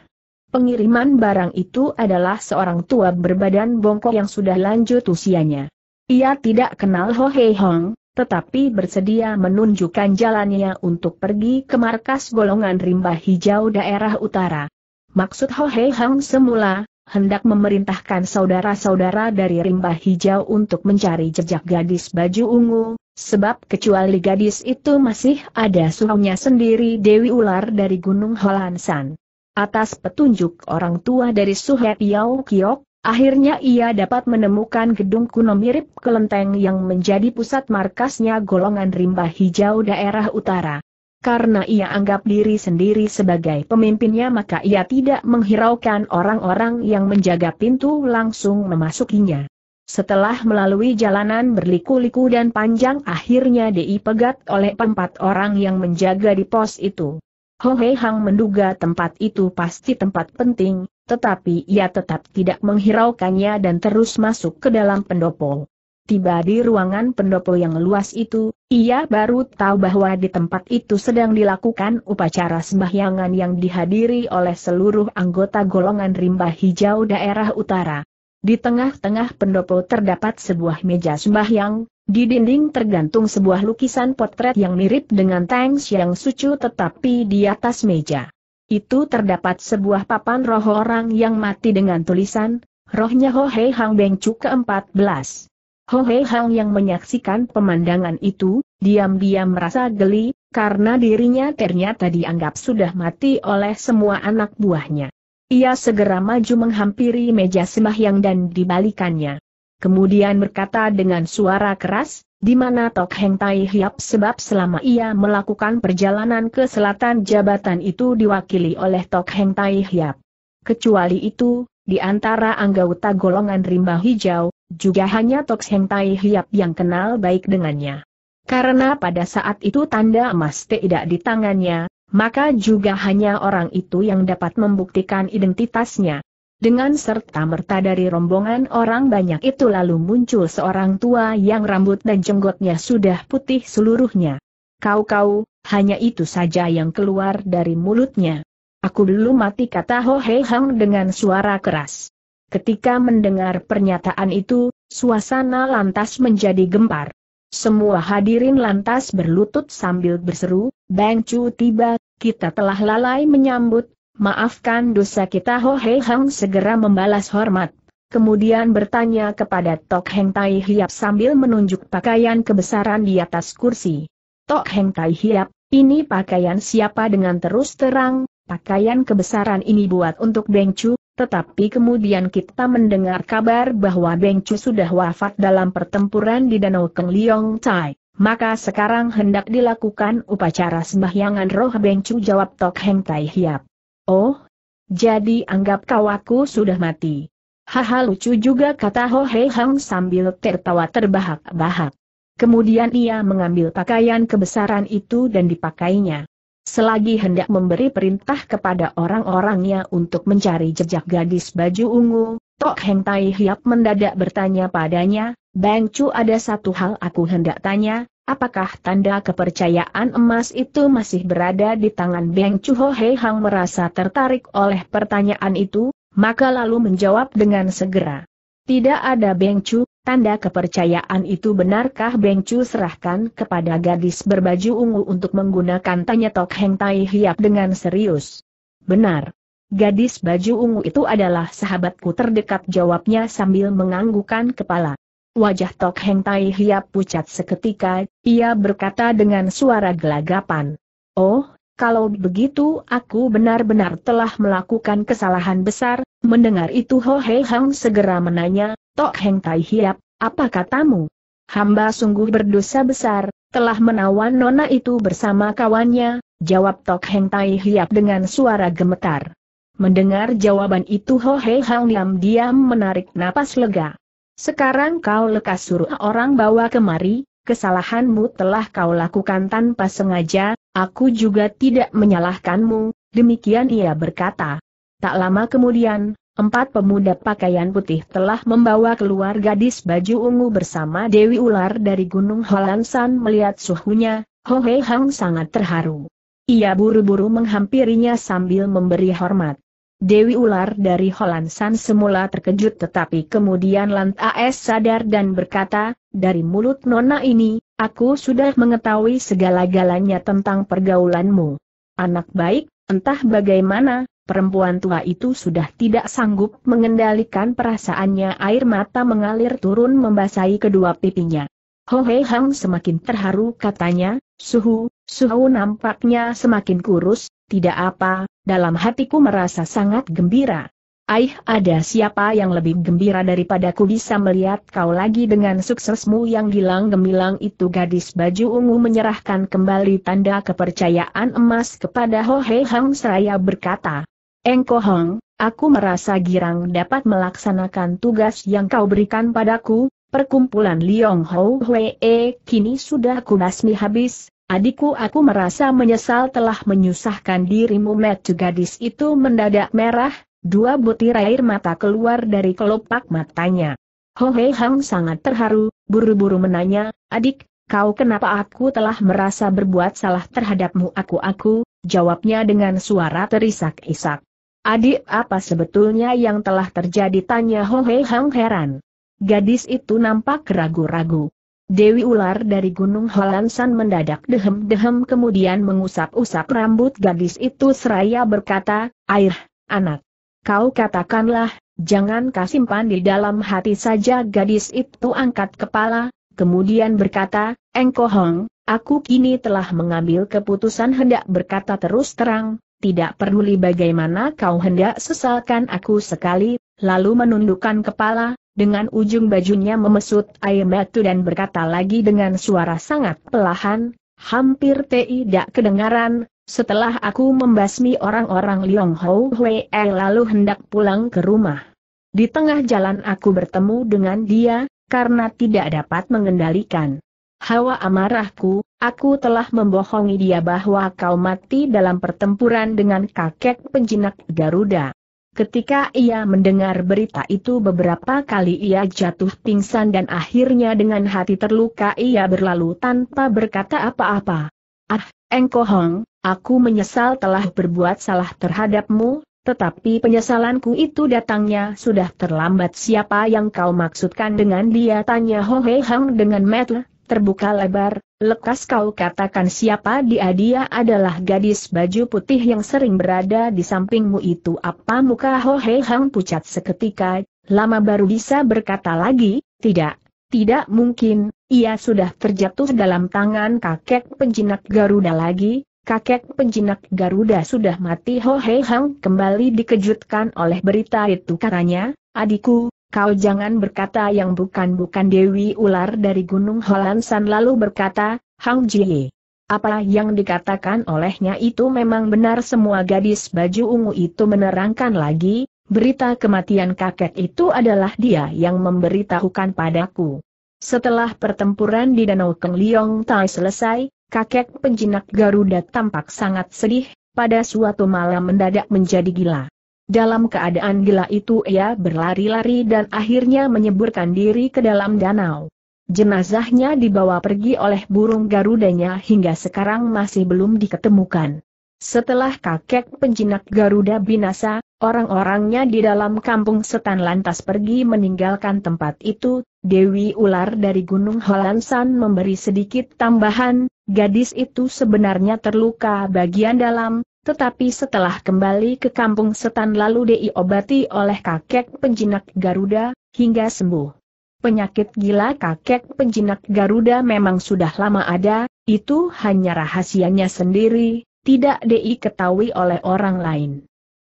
Pengiriman barang itu adalah seorang tua berbadan bongkok yang sudah lanjut usianya. Ia tidak kenal Ho Hei Hong, tetapi bersedia menunjukkan jalannya untuk pergi ke markas golongan rimba hijau daerah utara. Maksud Ho Hei Hang semula, hendak memerintahkan saudara-saudara dari rimba hijau untuk mencari jejak gadis baju ungu, sebab kecuali gadis itu masih ada suhunya sendiri Dewi Ular dari Gunung Holansan. Atas petunjuk orang tua dari Suhe Piao Kiok, Akhirnya ia dapat menemukan gedung kuno mirip kelenteng yang menjadi pusat markasnya golongan rimba hijau daerah utara. Karena ia anggap diri sendiri sebagai pemimpinnya maka ia tidak menghiraukan orang-orang yang menjaga pintu langsung memasukinya. Setelah melalui jalanan berliku-liku dan panjang akhirnya dipegat oleh empat orang yang menjaga di pos itu. Ho Hei Hang menduga tempat itu pasti tempat penting, tetapi ia tetap tidak menghiraukannya dan terus masuk ke dalam pendopo. Tiba di ruangan pendopo yang luas itu, ia baru tahu bahwa di tempat itu sedang dilakukan upacara sembahyangan yang dihadiri oleh seluruh anggota golongan rimba hijau daerah utara. Di tengah-tengah pendopo terdapat sebuah meja sembahyang, di dinding tergantung sebuah lukisan potret yang mirip dengan Tang yang Sucu tetapi di atas meja itu terdapat sebuah papan roh orang yang mati dengan tulisan, rohnya Ho Hang Beng Chu ke-14. Ho Hei Hang yang menyaksikan pemandangan itu, diam-diam merasa geli, karena dirinya ternyata dianggap sudah mati oleh semua anak buahnya. Ia segera maju menghampiri meja sembahyang dan dibalikannya. Kemudian berkata dengan suara keras, di mana Tok Heng Tai Hiap sebab selama ia melakukan perjalanan ke selatan jabatan itu diwakili oleh Tok Heng Tai Hiap. Kecuali itu, di antara anggota golongan rimba hijau, juga hanya Tok Heng Tai Hiap yang kenal baik dengannya. Karena pada saat itu tanda emas tidak di tangannya, maka juga hanya orang itu yang dapat membuktikan identitasnya. Dengan serta-merta dari rombongan orang banyak itu lalu muncul seorang tua yang rambut dan jenggotnya sudah putih seluruhnya. Kau-kau, hanya itu saja yang keluar dari mulutnya. Aku belum mati kata Ho Hei Hang dengan suara keras. Ketika mendengar pernyataan itu, suasana lantas menjadi gempar. Semua hadirin lantas berlutut sambil berseru, Bang Chu tiba, kita telah lalai menyambut, Maafkan dosa kita Ho Hei Hang segera membalas hormat. Kemudian bertanya kepada Tok Heng Tai Hiap sambil menunjuk pakaian kebesaran di atas kursi. Tok Heng Tai Hiap, ini pakaian siapa dengan terus terang, pakaian kebesaran ini buat untuk Beng Chu, tetapi kemudian kita mendengar kabar bahwa Beng Chu sudah wafat dalam pertempuran di Danau Keng Liong Tai. Maka sekarang hendak dilakukan upacara sembahyangan roh Beng Chu jawab Tok Heng Tai Hiap. Oh, jadi anggap kau aku sudah mati. Haha lucu juga kata Ho Hei Hang sambil tertawa terbahak-bahak. Kemudian ia mengambil pakaian kebesaran itu dan dipakainya. Selagi hendak memberi perintah kepada orang-orangnya untuk mencari jejak gadis baju ungu, Tok Heng Tai Hiap mendadak bertanya padanya, Bang Chu ada satu hal aku hendak tanya, Apakah tanda kepercayaan emas itu masih berada di tangan Beng Chuho Hei Hang merasa tertarik oleh pertanyaan itu, maka lalu menjawab dengan segera. Tidak ada Beng Chu, tanda kepercayaan itu benarkah Beng Chu serahkan kepada gadis berbaju ungu untuk menggunakan tanya Tok Heng Tai Hiap dengan serius. Benar. Gadis baju ungu itu adalah sahabatku terdekat jawabnya sambil menganggukan kepala. Wajah Tok Heng Tai Hiap pucat seketika, ia berkata dengan suara gelagapan. Oh, kalau begitu aku benar-benar telah melakukan kesalahan besar, mendengar itu Ho Hei Hang segera menanya, Tok Heng Tai Hiap, apa katamu? Hamba sungguh berdosa besar, telah menawan nona itu bersama kawannya, jawab Tok Heng Tai Hiap dengan suara gemetar. Mendengar jawaban itu Ho Hei Hang diam-diam menarik napas lega. Sekarang kau lekas suruh orang bawa kemari, kesalahanmu telah kau lakukan tanpa sengaja, aku juga tidak menyalahkanmu, demikian ia berkata. Tak lama kemudian, empat pemuda pakaian putih telah membawa keluar gadis baju ungu bersama Dewi Ular dari Gunung Holansan melihat suhunya, Ho Hei Hang sangat terharu. Ia buru-buru menghampirinya sambil memberi hormat. Dewi Ular dari Holansan semula terkejut tetapi kemudian lantas sadar dan berkata, dari mulut nona ini, aku sudah mengetahui segala-galanya tentang pergaulanmu. Anak baik, entah bagaimana, perempuan tua itu sudah tidak sanggup mengendalikan perasaannya air mata mengalir turun membasahi kedua pipinya. Ho Hei Hang semakin terharu katanya, Suhu, Suhu nampaknya semakin kurus, tidak apa, dalam hatiku merasa sangat gembira. Aih ada siapa yang lebih gembira daripadaku bisa melihat kau lagi dengan suksesmu yang gilang gemilang itu gadis baju ungu menyerahkan kembali tanda kepercayaan emas kepada Ho Hei Hang seraya berkata. Engko Hong, aku merasa girang dapat melaksanakan tugas yang kau berikan padaku, perkumpulan Liong Ho Hwee kini sudah kubasmi habis, Adikku aku merasa menyesal telah menyusahkan dirimu Metu gadis itu mendadak merah, dua butir air mata keluar dari kelopak matanya. Ho Hei Hang sangat terharu, buru-buru menanya, adik, kau kenapa aku telah merasa berbuat salah terhadapmu aku-aku, jawabnya dengan suara terisak-isak. Adik apa sebetulnya yang telah terjadi tanya Ho Hei Hang heran. Gadis itu nampak ragu-ragu. Dewi ular dari Gunung Holansan mendadak dehem-dehem kemudian mengusap-usap rambut gadis itu seraya berkata, Air, anak. Kau katakanlah, jangan kau simpan di dalam hati saja gadis itu angkat kepala, kemudian berkata, Hong, aku kini telah mengambil keputusan hendak berkata terus terang, tidak peduli bagaimana kau hendak sesalkan aku sekali, lalu menundukkan kepala, dengan ujung bajunya memesut air batu dan berkata lagi dengan suara sangat pelahan, hampir tidak kedengaran, setelah aku membasmi orang-orang Liong Hou Hwee eh, lalu hendak pulang ke rumah. Di tengah jalan aku bertemu dengan dia, karena tidak dapat mengendalikan. Hawa amarahku, aku telah membohongi dia bahwa kau mati dalam pertempuran dengan kakek penjinak Garuda. Ketika ia mendengar berita itu beberapa kali ia jatuh pingsan dan akhirnya dengan hati terluka ia berlalu tanpa berkata apa-apa. Ah, Engko Hong, aku menyesal telah berbuat salah terhadapmu, tetapi penyesalanku itu datangnya sudah terlambat siapa yang kau maksudkan dengan dia tanya Ho Hei Hang dengan metle, terbuka lebar, lekas kau katakan siapa dia dia adalah gadis baju putih yang sering berada di sampingmu itu apa muka Ho He Hang pucat seketika, lama baru bisa berkata lagi, tidak, tidak mungkin, ia sudah terjatuh dalam tangan kakek penjinak Garuda lagi, kakek penjinak Garuda sudah mati Ho He Hang kembali dikejutkan oleh berita itu katanya, adikku, Kau jangan berkata yang bukan-bukan Dewi Ular dari Gunung Holansan lalu berkata, Hang Jie. Apa yang dikatakan olehnya itu memang benar semua gadis baju ungu itu menerangkan lagi, berita kematian kakek itu adalah dia yang memberitahukan padaku. Setelah pertempuran di Danau Keng Liong Tai selesai, kakek penjinak Garuda tampak sangat sedih, pada suatu malam mendadak menjadi gila. Dalam keadaan gila itu ia berlari-lari dan akhirnya menyeburkan diri ke dalam danau. Jenazahnya dibawa pergi oleh burung garudanya hingga sekarang masih belum diketemukan. Setelah kakek penjinak Garuda binasa, orang-orangnya di dalam kampung setan lantas pergi meninggalkan tempat itu, Dewi Ular dari Gunung Holansan memberi sedikit tambahan, gadis itu sebenarnya terluka bagian dalam, tetapi setelah kembali ke kampung setan lalu diobati oleh kakek penjinak Garuda, hingga sembuh. Penyakit gila kakek penjinak Garuda memang sudah lama ada, itu hanya rahasianya sendiri, tidak diketahui oleh orang lain.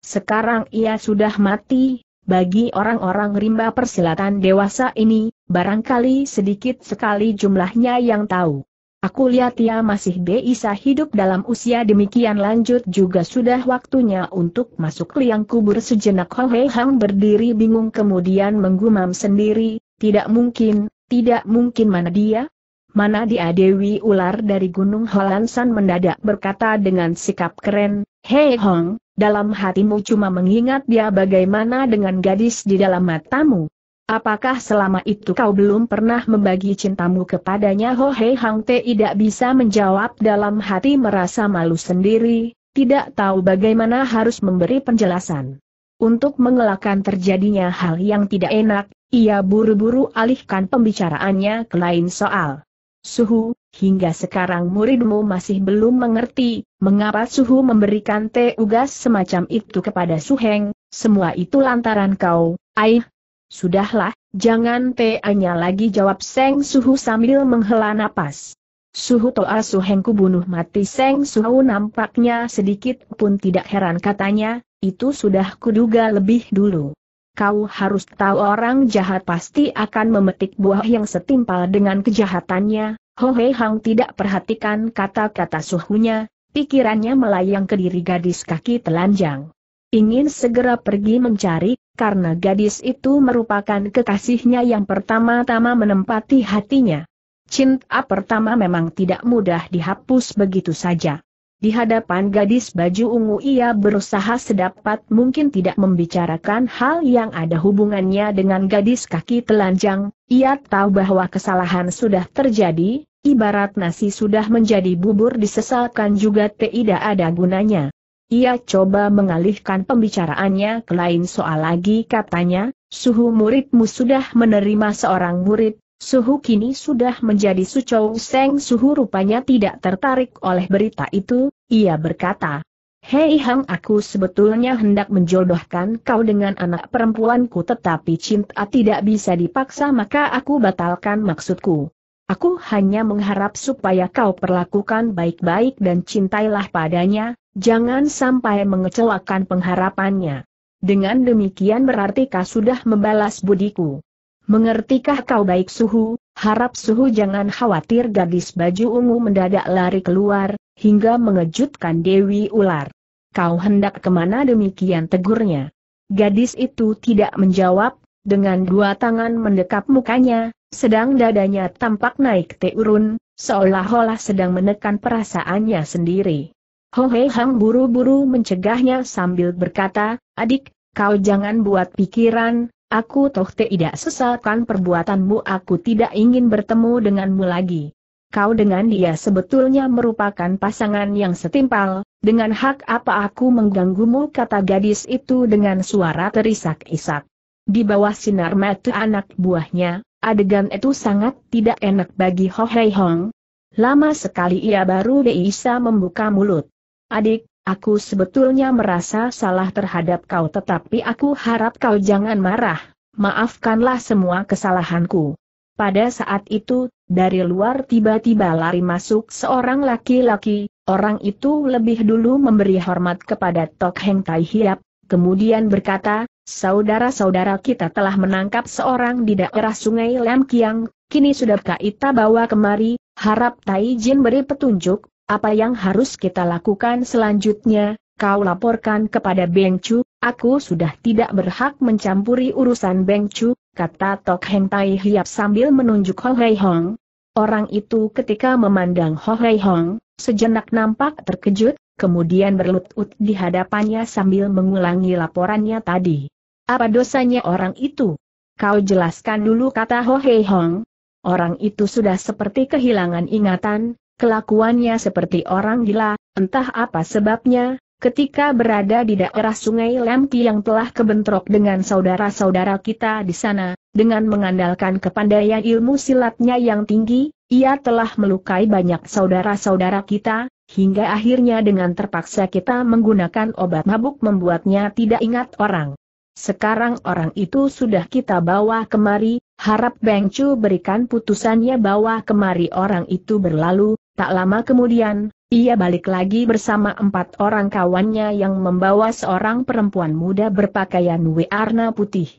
Sekarang ia sudah mati, bagi orang-orang rimba persilatan dewasa ini, barangkali sedikit sekali jumlahnya yang tahu. Aku lihat ia masih bisa hidup dalam usia demikian lanjut juga sudah waktunya untuk masuk liang kubur sejenak Ho Hei Hang berdiri bingung kemudian menggumam sendiri, tidak mungkin, tidak mungkin mana dia? Mana dia Dewi Ular dari Gunung Holansan mendadak berkata dengan sikap keren, Hei Hong, dalam hatimu cuma mengingat dia bagaimana dengan gadis di dalam matamu. Apakah selama itu kau belum pernah membagi cintamu kepadanya? Ho Hei Hang Te tidak bisa menjawab dalam hati merasa malu sendiri, tidak tahu bagaimana harus memberi penjelasan. Untuk mengelakkan terjadinya hal yang tidak enak, ia buru-buru alihkan pembicaraannya ke lain soal. Suhu, hingga sekarang muridmu masih belum mengerti, mengapa Suhu memberikan ugas semacam itu kepada Suheng, semua itu lantaran kau, Aih, Sudahlah, jangan tanya lagi jawab Seng Suhu sambil menghela napas. Suhu Toa Suhengku bunuh mati Seng Suhu nampaknya sedikit pun tidak heran katanya, itu sudah kuduga lebih dulu. Kau harus tahu orang jahat pasti akan memetik buah yang setimpal dengan kejahatannya, Hohe Hang tidak perhatikan kata-kata suhunya, pikirannya melayang ke diri gadis kaki telanjang ingin segera pergi mencari, karena gadis itu merupakan kekasihnya yang pertama-tama menempati hatinya. Cinta pertama memang tidak mudah dihapus begitu saja. Di hadapan gadis baju ungu ia berusaha sedapat mungkin tidak membicarakan hal yang ada hubungannya dengan gadis kaki telanjang, ia tahu bahwa kesalahan sudah terjadi, ibarat nasi sudah menjadi bubur disesalkan juga tidak ada gunanya. Ia coba mengalihkan pembicaraannya ke lain soal lagi katanya, suhu muridmu sudah menerima seorang murid, suhu kini sudah menjadi sucou seng suhu rupanya tidak tertarik oleh berita itu, ia berkata. Hei Hang aku sebetulnya hendak menjodohkan kau dengan anak perempuanku tetapi cinta tidak bisa dipaksa maka aku batalkan maksudku. Aku hanya mengharap supaya kau perlakukan baik-baik dan cintailah padanya, Jangan sampai mengecewakan pengharapannya. Dengan demikian berarti kau sudah membalas budiku? Mengertikah kau baik suhu? Harap suhu jangan khawatir gadis baju ungu mendadak lari keluar, hingga mengejutkan Dewi Ular. Kau hendak kemana demikian tegurnya? Gadis itu tidak menjawab, dengan dua tangan mendekap mukanya, sedang dadanya tampak naik teurun, seolah-olah sedang menekan perasaannya sendiri. Ho Hei Hang buru-buru mencegahnya sambil berkata, adik, kau jangan buat pikiran, aku toh tidak sesalkan perbuatanmu aku tidak ingin bertemu denganmu lagi. Kau dengan dia sebetulnya merupakan pasangan yang setimpal, dengan hak apa aku mengganggumu kata gadis itu dengan suara terisak-isak. Di bawah sinar mata anak buahnya, adegan itu sangat tidak enak bagi Ho Hong. Lama sekali ia baru bisa membuka mulut. Adik, aku sebetulnya merasa salah terhadap kau tetapi aku harap kau jangan marah, maafkanlah semua kesalahanku. Pada saat itu, dari luar tiba-tiba lari masuk seorang laki-laki, orang itu lebih dulu memberi hormat kepada Tok Heng Tai Hiap, kemudian berkata, Saudara-saudara kita telah menangkap seorang di daerah sungai Lam Kiang, kini sudah kita bawa kemari, harap Tai Jin beri petunjuk, apa yang harus kita lakukan selanjutnya? Kau laporkan kepada Beng Chu, aku sudah tidak berhak mencampuri urusan Beng Chu, kata Tok Heng Tai Hiap sambil menunjuk Ho Hei Hong. Orang itu ketika memandang Ho Hei Hong, sejenak nampak terkejut, kemudian berlutut di hadapannya sambil mengulangi laporannya tadi. Apa dosanya orang itu? Kau jelaskan dulu kata Ho Hei Hong. Orang itu sudah seperti kehilangan ingatan, Kelakuannya seperti orang gila, entah apa sebabnya, ketika berada di daerah sungai Lemki yang telah kebentrok dengan saudara-saudara kita di sana, dengan mengandalkan kepandaian ilmu silatnya yang tinggi, ia telah melukai banyak saudara-saudara kita, hingga akhirnya dengan terpaksa kita menggunakan obat mabuk membuatnya tidak ingat orang. Sekarang orang itu sudah kita bawa kemari, harap Beng Chu berikan putusannya bawa kemari orang itu berlalu, Tak lama kemudian, ia balik lagi bersama empat orang kawannya yang membawa seorang perempuan muda berpakaian warna putih.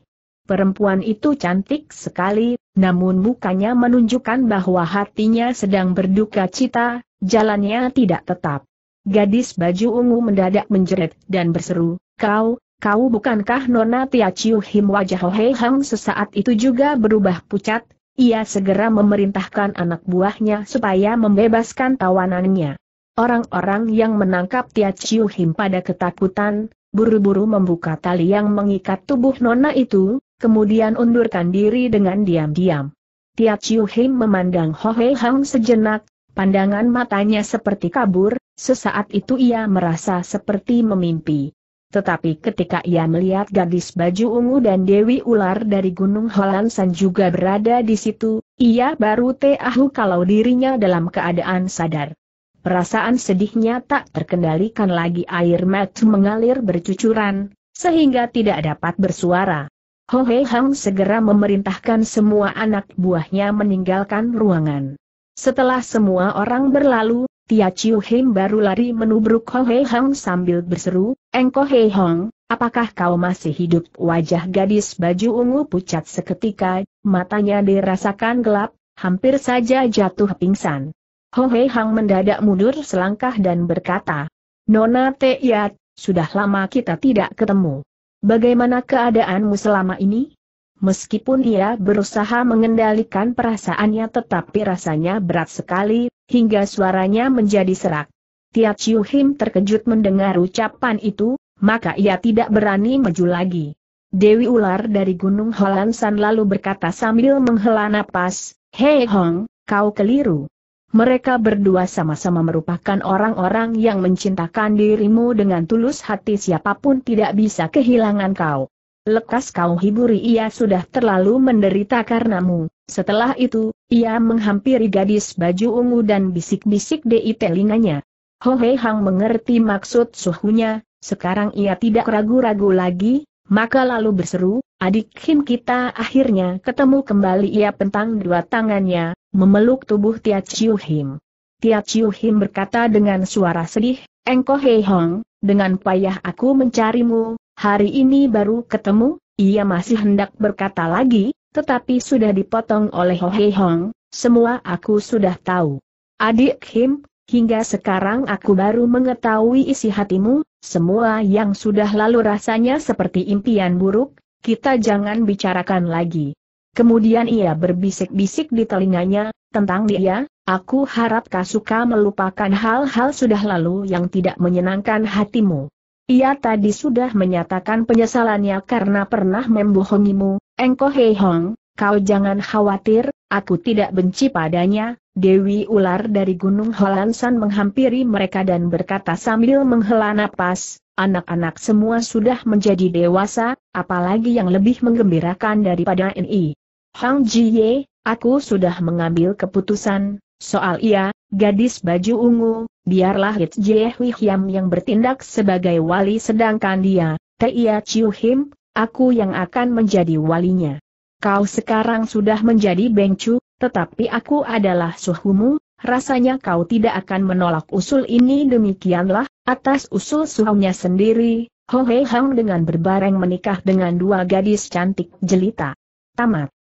Perempuan itu cantik sekali, namun mukanya menunjukkan bahwa hatinya sedang berduka cita, jalannya tidak tetap. Gadis baju ungu mendadak menjerit dan berseru, kau, kau bukankah Nona Tia Chiu Him wajah Hang sesaat itu juga berubah pucat, ia segera memerintahkan anak buahnya supaya membebaskan tawanannya. Orang-orang yang menangkap Tia Chiu Him pada ketakutan, buru-buru membuka tali yang mengikat tubuh nona itu, kemudian undurkan diri dengan diam-diam. Tia Chiu Him memandang Ho Hei Hang sejenak, pandangan matanya seperti kabur, sesaat itu ia merasa seperti memimpi. Tetapi ketika ia melihat gadis baju ungu dan Dewi Ular dari Gunung Holansan juga berada di situ, ia baru tahu kalau dirinya dalam keadaan sadar. Perasaan sedihnya tak terkendalikan lagi air mata mengalir bercucuran, sehingga tidak dapat bersuara. Ho Hei Hang segera memerintahkan semua anak buahnya meninggalkan ruangan. Setelah semua orang berlalu, Tia Chiu Heng baru lari menubruk Ho Hei Hong sambil berseru, Engko Hei Hong, apakah kau masih hidup? Wajah gadis baju ungu pucat seketika, matanya dirasakan gelap, hampir saja jatuh pingsan. Ho Hei Hong mendadak mundur selangkah dan berkata, Nona Yat, sudah lama kita tidak ketemu. Bagaimana keadaanmu selama ini? Meskipun ia berusaha mengendalikan perasaannya tetapi rasanya berat sekali, hingga suaranya menjadi serak. Tia Chiu Him terkejut mendengar ucapan itu, maka ia tidak berani maju lagi. Dewi ular dari Gunung Holansan lalu berkata sambil menghela napas, Hei Hong, kau keliru. Mereka berdua sama-sama merupakan orang-orang yang mencintakan dirimu dengan tulus hati siapapun tidak bisa kehilangan kau. Lekas kau hiburi ia sudah terlalu menderita karenamu. Setelah itu, ia menghampiri gadis baju ungu dan bisik-bisik di telinganya. Ho Hei Hang mengerti maksud suhunya, sekarang ia tidak ragu-ragu lagi, maka lalu berseru, adik Kim kita akhirnya ketemu kembali ia pentang dua tangannya, memeluk tubuh Tia Chiu Him. Tia Chiu Him berkata dengan suara sedih, Engko Hei Hong, dengan payah aku mencarimu, hari ini baru ketemu, ia masih hendak berkata lagi, tetapi sudah dipotong oleh Ho Hei Hong, semua aku sudah tahu. Adik Kim. hingga sekarang aku baru mengetahui isi hatimu, semua yang sudah lalu rasanya seperti impian buruk, kita jangan bicarakan lagi. Kemudian ia berbisik-bisik di telinganya, tentang dia, aku harap kau suka melupakan hal-hal sudah lalu yang tidak menyenangkan hatimu. Ia tadi sudah menyatakan penyesalannya karena pernah membohongimu, Engko Hei Hong, kau jangan khawatir, aku tidak benci padanya, Dewi Ular dari Gunung Holansan menghampiri mereka dan berkata sambil menghela napas, anak-anak semua sudah menjadi dewasa, apalagi yang lebih menggembirakan daripada ini. Hang Ji Ye, aku sudah mengambil keputusan, soal ia, gadis baju ungu, biarlah Hit Jie Hui Hiam yang bertindak sebagai wali sedangkan dia, Tia Chiu Him, aku yang akan menjadi walinya. Kau sekarang sudah menjadi bengcu, tetapi aku adalah suhumu, rasanya kau tidak akan menolak usul ini demikianlah, atas usul suhunya sendiri, Ho Hei Hang dengan berbareng menikah dengan dua gadis cantik jelita. Tamat.